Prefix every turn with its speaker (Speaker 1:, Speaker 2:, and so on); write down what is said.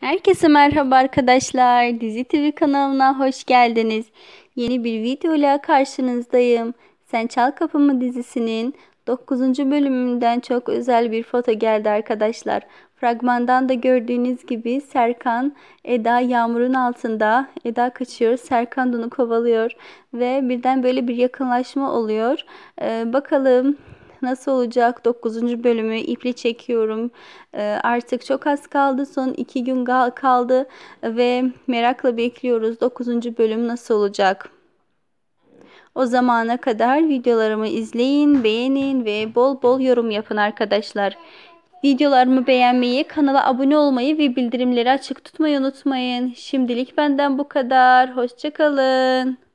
Speaker 1: Herkese merhaba arkadaşlar. Dizi TV kanalına hoş geldiniz. Yeni bir video ile karşınızdayım. Sen Çal Kapımı dizisinin 9. bölümünden çok özel bir foto geldi arkadaşlar. Fragmandan da gördüğünüz gibi Serkan Eda yağmurun altında. Eda kaçıyor. Serkan onu kovalıyor ve birden böyle bir yakınlaşma oluyor. Ee, bakalım nasıl olacak 9. bölümü ipli çekiyorum ee, artık çok az kaldı son 2 gün kaldı ve merakla bekliyoruz 9. bölüm nasıl olacak. O zamana kadar videolarımı izleyin, beğenin ve bol bol yorum yapın arkadaşlar. Videolarımı beğenmeyi, kanala abone olmayı ve bildirimleri açık tutmayı unutmayın. Şimdilik benden bu kadar. Hoşçakalın.